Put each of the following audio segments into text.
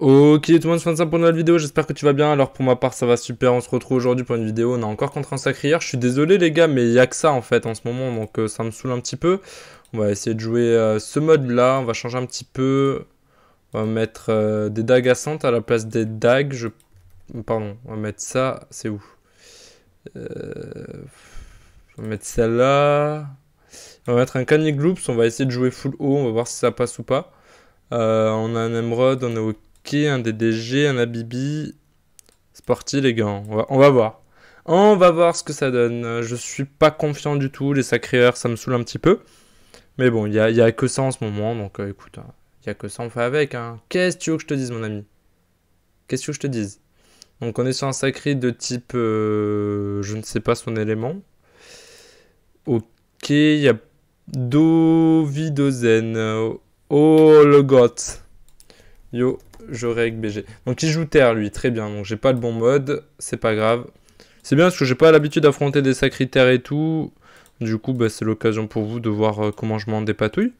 Ok tout le monde, c'est ça pour une nouvelle vidéo, j'espère que tu vas bien. Alors pour ma part ça va super, on se retrouve aujourd'hui pour une vidéo, on a encore contre un sacré Je suis désolé les gars, mais il n'y a que ça en fait en ce moment, donc euh, ça me saoule un petit peu. On va essayer de jouer euh, ce mode là, on va changer un petit peu. On va mettre euh, des dagues à la place des dagues. Pardon, on va mettre ça, c'est où On va mettre celle-là. On va mettre un Canic Loops, on va essayer de jouer full haut, on va voir si ça passe ou pas. on a un Emerald, on a un DDG, un Abibi. Sporty, les gars. On va, voir. On va voir ce que ça donne. Je suis pas confiant du tout. Les heures ça me saoule un petit peu. Mais bon, il n'y a, y a, que ça en ce moment. Donc euh, écoute, hein, il y a que ça, on fait avec. Hein. Qu'est-ce que tu veux que je te dise, mon ami Qu'est-ce que je te dise Donc on est sur un sacré de type. Euh, je ne sais pas son élément. Ok, il y a Dovidozen. Oh le goth. Yo, je règle BG. Donc il joue terre lui, très bien. Donc j'ai pas le bon mode, c'est pas grave. C'est bien parce que j'ai pas l'habitude d'affronter des sacritaires et tout. Du coup, bah, c'est l'occasion pour vous de voir euh, comment je m'en dépatouille.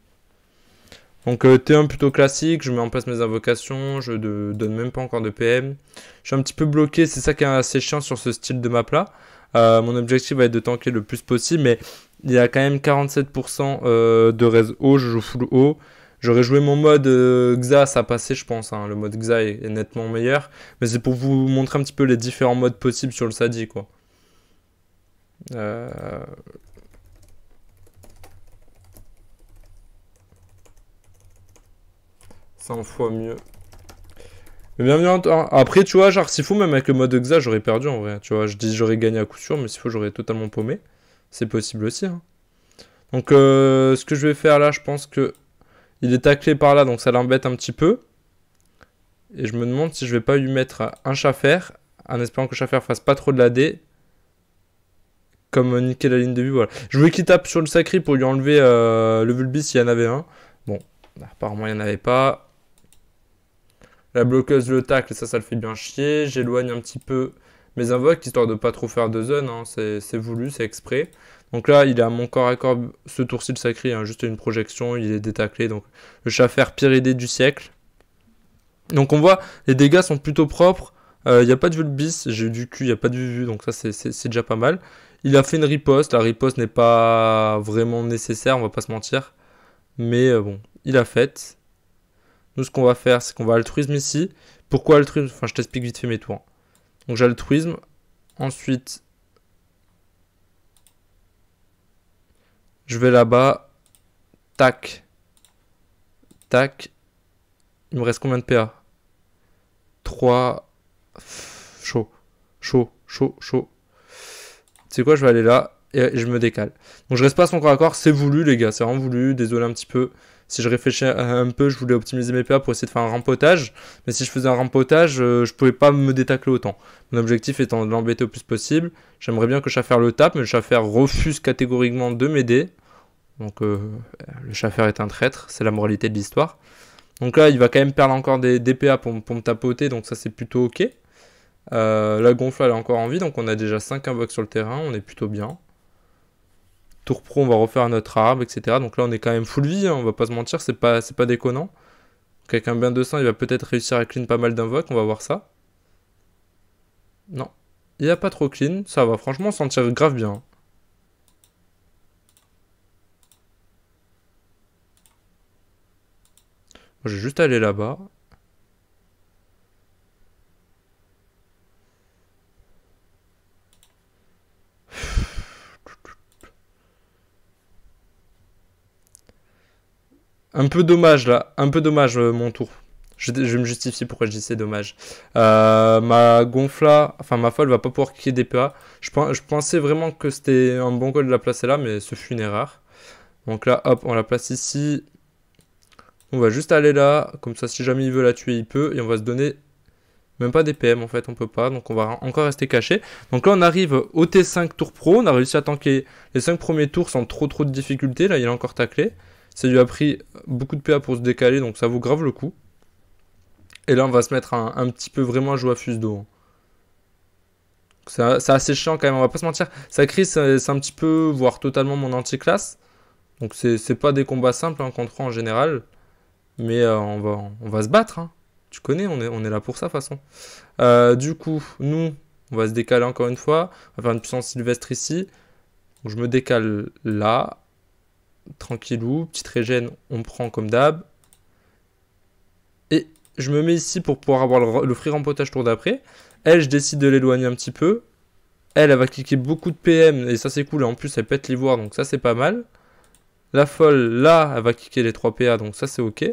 Donc euh, T1 plutôt classique, je mets en place mes invocations, je ne donne même pas encore de PM. Je suis un petit peu bloqué, c'est ça qui est assez chiant sur ce style de map là. Euh, mon objectif va être de tanker le plus possible, mais il y a quand même 47% de res haut, je joue full haut. J'aurais joué mon mode euh, XA, ça passé, je pense. Hein. Le mode XA est, nettement meilleur. Mais c'est pour vous montrer un petit peu les différents modes possibles sur le Sadi, quoi. Euh... fois mieux. Mais bienvenue hein. Après, tu vois, genre, s'il faut, même avec le mode XA, j'aurais perdu en vrai. Tu vois, je dis j'aurais gagné à coup sûr, mais s'il faut, j'aurais totalement paumé. C'est possible aussi. Hein. Donc, euh, ce que je vais faire là, je pense que il est taclé par là, donc ça l'embête un petit peu. Et je me demande si je vais pas lui mettre un chafer. en espérant que ne fasse pas trop de la dé. Comme niquer la ligne de vue, voilà. Je voulais qu'il tape sur le sacré pour lui enlever euh, le vulbis s'il y en avait un. Bon, apparemment il n'y en avait pas. La bloqueuse, le tacle, ça, ça le fait bien chier. J'éloigne un petit peu mes invoques, histoire de pas trop faire de zone, hein, c'est voulu, c'est exprès. Donc là, il a mon corps à corps, ce tour-ci sacré, hein, juste une projection, il est détaclé, donc le faire pire idée du siècle. Donc on voit, les dégâts sont plutôt propres, il euh, n'y a pas de vulbis, j'ai eu du cul, il n'y a pas de vue, donc ça c'est déjà pas mal. Il a fait une riposte, la riposte n'est pas vraiment nécessaire, on va pas se mentir. Mais euh, bon, il a fait. Nous ce qu'on va faire, c'est qu'on va altruisme ici. Pourquoi altruisme Enfin je t'explique vite fait mes tours. Donc j'ai truisme, Ensuite, je vais là-bas. Tac. Tac. Il me reste combien de PA 3. Chaud. Chaud, chaud, chaud. tu sais quoi, je vais aller là et je me décale. Donc je reste pas son corps à corps, c'est voulu les gars, c'est vraiment voulu, désolé un petit peu. Si je réfléchis un peu, je voulais optimiser mes PA pour essayer de faire un rempotage. Mais si je faisais un rempotage, euh, je pouvais pas me détacler autant. Mon objectif étant de l'embêter au plus possible. J'aimerais bien que Schaffer le tape, mais le Schaffer refuse catégoriquement de m'aider. Donc euh, le Schaffer est un traître, c'est la moralité de l'histoire. Donc là, il va quand même perdre encore des, PA pour, me tapoter, donc ça c'est plutôt ok. Euh, la gonfle elle est encore en vie, donc on a déjà 5 invoques sur le terrain, on est plutôt bien. Tour pro, on va refaire notre arbre, etc. Donc là, on est quand même full vie, hein, on va pas se mentir, c'est pas, c'est pas déconnant. Quelqu'un bien de sang il va peut-être réussir à clean pas mal d'invoques, on va voir ça. Non, il n'y a pas trop clean, ça va, franchement, on s'en tire grave bien. Je vais juste aller là-bas. Un peu dommage là, un peu dommage euh, mon tour. Je, vais me justifier pourquoi je dis c'est dommage. Euh, ma gonfla, enfin ma folle va pas pouvoir kicker des PA. Je, pensais vraiment que c'était un bon goal de la placer là, mais ce fut une erreur. Donc là, hop, on la place ici. On va juste aller là, comme ça si jamais il veut la tuer, il peut. Et on va se donner même pas des PM en fait, on peut pas. Donc on va encore rester caché. Donc là on arrive au T5 tour pro. On a réussi à tanker les 5 premiers tours sans trop trop de difficultés. Là il a encore taclé. Ça lui a pris beaucoup de PA pour se décaler, donc ça vaut grave le coup. Et là, on va se mettre un, petit peu vraiment à jouer à fuse d'eau. Hein. C'est assez chiant quand même, on va pas se mentir. Ça crise, euh, c'est un petit peu, voire totalement mon anti-classe. Donc c'est pas des combats simples en hein, contre en général. Mais euh, on, va, on va se battre. Hein. Tu connais, on est, là pour ça de toute façon. Euh, du coup, nous, on va se décaler encore une fois. On va faire une puissance sylvestre ici. je me décale là tranquillou, petite régène, on prend comme d'hab. Et je me mets ici pour pouvoir avoir le, free rempotage tour d'après. Elle, je décide de l'éloigner un petit peu. Elle, elle va cliquer beaucoup de PM, et ça c'est cool, et en plus elle pète l'ivoire, donc ça c'est pas mal. La folle, là, elle va cliquer les 3 PA, donc ça c'est ok.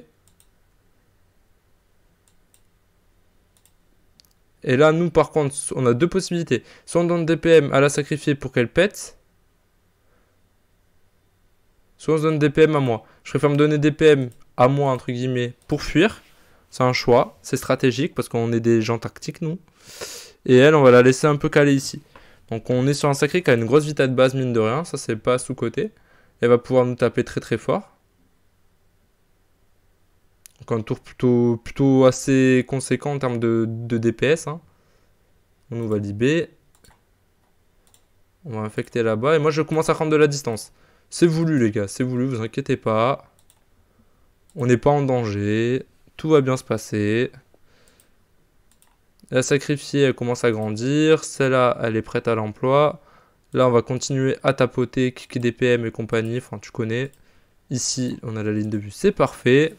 Et là, nous, par contre, on a deux possibilités. Soit on donne des PM à la sacrifier pour qu'elle pète, Soit on se donne des PM à moi. Je préfère me donner des PM à moi, entre guillemets, pour fuir. C'est un choix, c'est stratégique parce qu'on est des gens tactiques, nous. Et elle, on va la laisser un peu caler ici. Donc on est sur un sacré qui a une grosse vitesse de base, mine de rien. Ça, c'est pas sous-côté. Elle va pouvoir nous taper très très fort. Donc un tour plutôt, plutôt assez conséquent en termes de, DPS. Hein. On nous va B. On va infecter là-bas. Et moi, je commence à prendre de la distance. C'est voulu, les gars, c'est voulu, vous inquiétez pas. On n'est pas en danger. Tout va bien se passer. La sacrifiée, elle commence à grandir. Celle-là, elle est prête à l'emploi. Là, on va continuer à tapoter, kicker des PM et compagnie. Enfin, tu connais. Ici, on a la ligne de vue, c'est parfait.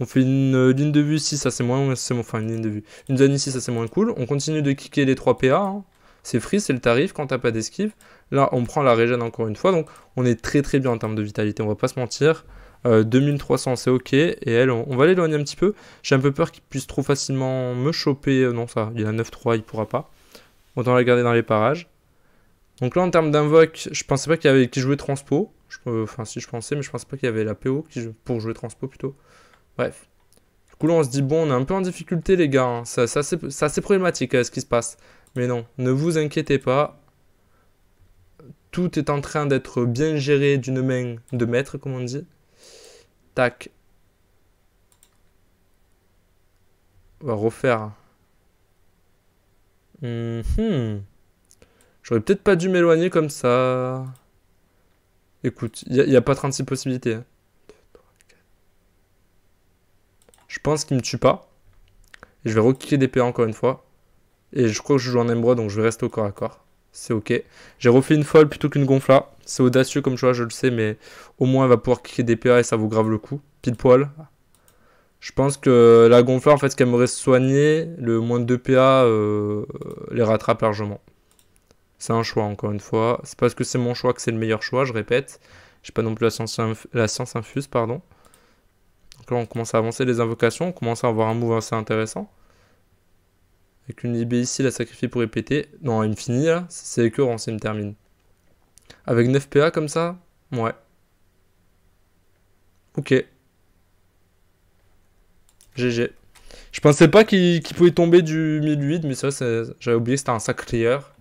On fait une ligne de vue ici, ça c'est moins... Enfin, une ligne de vue. Une zone ici, ça c'est moins cool. On continue de kicker les 3 PA. Hein. C'est free, c'est le tarif quand t'as pas d'esquive. Là, on prend la régène encore une fois. Donc, on est très très bien en termes de vitalité, on va pas se mentir. 2300, euh, c'est ok. Et elle, on, va l'éloigner un petit peu. J'ai un peu peur qu'il puisse trop facilement me choper. Euh, non, ça, il a 9-3, il pourra pas. Autant la garder dans les parages. Donc là, en termes d'invoque, je pensais pas qu'il y avait qui jouait transpo. Euh, enfin, si je pensais, mais je pensais pas qu'il y avait la PO pour jouer transpo plutôt. Bref. Du coup, là, on se dit, bon, on est un peu en difficulté, les gars. Hein. C'est assez, problématique ce qui se passe. Mais non, ne vous inquiétez pas. Tout est en train d'être bien géré d'une main de maître, comme on dit. Tac. On va refaire. Mhm. J'aurais peut-être pas dû m'éloigner comme ça. Écoute, il n'y a, pas 36 possibilités. Hein. Je pense qu'il me tue pas. je vais requitter des PA encore une fois. Et je crois que je joue en Embro, donc je vais rester au corps à corps c'est ok. J'ai refait une folle plutôt qu'une gonfla. C'est audacieux comme choix, je le sais, mais au moins elle va pouvoir kicker des PA et ça vaut grave le coup. Pile poil. Je pense que la gonfla, en fait, ce qu'elle m'aurait soigné, le moins de 2 PA euh, les rattrape largement. C'est un choix, encore une fois. C'est parce que c'est mon choix que c'est le meilleur choix, je répète. J'ai pas non plus la science, la science infuse, pardon. Donc là, on commence à avancer les invocations. On commence à avoir un move assez intéressant. Avec une IB ici, la sacrifier pour répéter. Non, il me finit là, c'est écœurant c'est me termine. Avec 9 PA comme ça Ouais. Ok. GG. Je pensais pas qu'il pouvait tomber du 1008, mais ça, j'avais oublié, c'était un hier.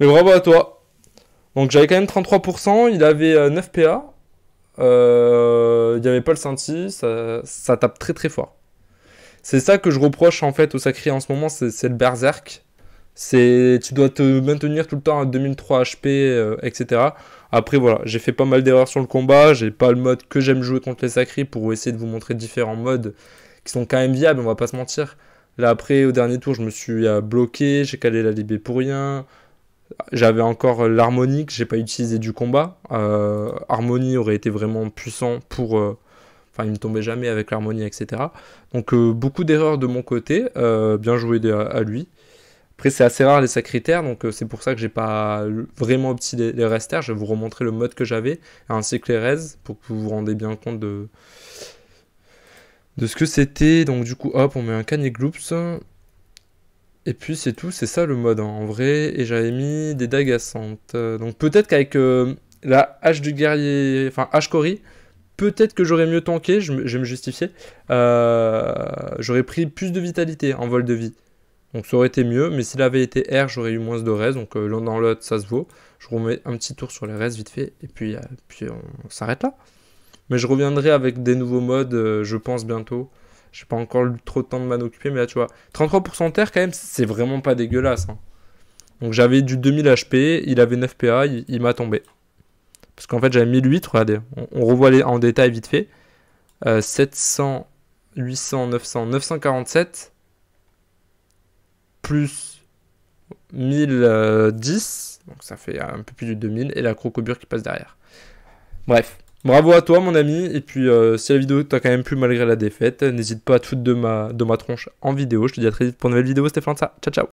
Mais bravo à toi. Donc j'avais quand même 33%, il avait 9 euh, PA. Euh, il n'y avait pas le senti, ça, ça tape très très fort. C'est ça que je reproche en fait au Sacré en ce moment, c'est le berserk. C'est tu dois te maintenir tout le temps à 2003 HP, etc. Après voilà, j'ai fait pas mal d'erreurs sur le combat, j'ai pas le mode que j'aime jouer contre les Sacrés pour essayer de vous montrer différents modes qui sont quand même viables, on va pas se mentir. Là après au dernier tour, je me suis euh, bloqué, j'ai calé la libé pour rien. J'avais encore l'harmonique, j'ai pas utilisé du combat. Euh, harmonie aurait été vraiment puissant pour euh, il ne tombait jamais avec l'harmonie, etc. Donc euh, beaucoup d'erreurs de mon côté. Euh, bien joué à lui. Après, c'est assez rare les sacritaires, donc euh, c'est pour ça que j'ai pas vraiment opté les, les Je vais vous remontrer le mode que j'avais, ainsi que les res, pour que vous vous rendez bien compte de, de ce que c'était. Donc du coup, hop, on met un canigloops gloops. Et puis c'est tout, c'est ça le mode hein, en vrai. Et j'avais mis des dagues Donc peut-être qu'avec la hache du guerrier, enfin hache Cory, Peut-être que j'aurais mieux tanké, je, vais me justifier. Euh, j'aurais pris plus de vitalité en vol de vie. Donc ça aurait été mieux, mais s'il avait été R, j'aurais eu moins de res. Donc euh, l'un dans l'autre, ça se vaut. Je remets un petit tour sur les res vite fait, et puis, euh, puis on s'arrête là. Mais je reviendrai avec des nouveaux modes, je pense, bientôt. J'ai pas encore eu trop de temps de m'en occuper, mais là, tu vois, 33% terre, quand même, c'est vraiment pas dégueulasse. Hein. Donc j'avais du 2000 HP, il avait 9 PA, il m'a tombé. Parce qu'en fait, j'avais 1008, regardez, on, revoit en détail vite fait. 700, 800, 900, 947, plus 1010, euh, donc ça fait un peu plus de 2000, et la crocobure qui passe derrière. Bref, bravo à toi mon ami, et puis euh, si la vidéo t'a quand même plu malgré la défaite, n'hésite pas à te foutre de ma, tronche en vidéo. Je te dis à très vite pour une nouvelle vidéo, Stéphane. ciao ciao